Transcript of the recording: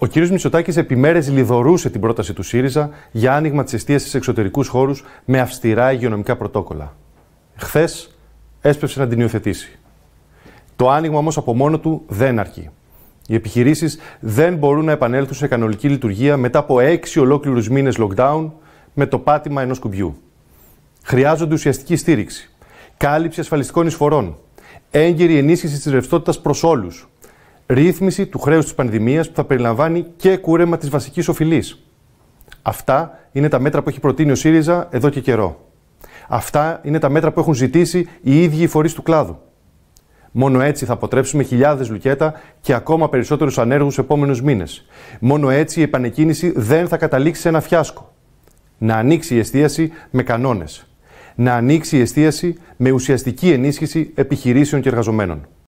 Ο κ. Μητσοτάκης επιμέρες λιδωρούσε την πρόταση του ΣΥΡΙΖΑ για άνοιγμα της εστίαση σε εξωτερικούς χώρους με αυστηρά υγειονομικά πρωτόκολλα. Χθες έσπευσε να την υιοθετήσει. Το άνοιγμα όμως από μόνο του δεν αρκεί. Οι επιχειρήσεις δεν μπορούν να επανέλθουν σε κανονική λειτουργία μετά από έξι ολόκληρους μήνες lockdown με το πάτημα ενός κουμπιού. Χρειάζονται ουσιαστική στήριξη, κάλυψη ασφαλιστικών εισφορών, έγκαιρη ενίσχυση της ρευστότητας προς όλους, ρύθμιση του χρέους της πανδημίας που θα περιλαμβάνει και κούρεμα της βασικής οφειλής. Αυτά είναι τα μέτρα που έχει προτείνει ο ΣΥΡΙΖΑ εδώ και καιρό. Αυτά είναι τα μέτρα που έχουν ζητήσει οι ίδιοι οι φορείς του κλάδου. Μόνο έτσι θα αποτρέψουμε χιλιάδες λουκέτα και ακόμα περισσότερους ανέργους σε επόμενους μήνες. Μόνο έτσι η επανεκκίνηση δεν θα καταλήξει σε ένα φιάσκο. Να ανοίξει η εστίαση με κανόνες. Να ανοίξει η εστίαση με ουσιαστική ενίσχυση επιχειρήσεων και εργαζομένων.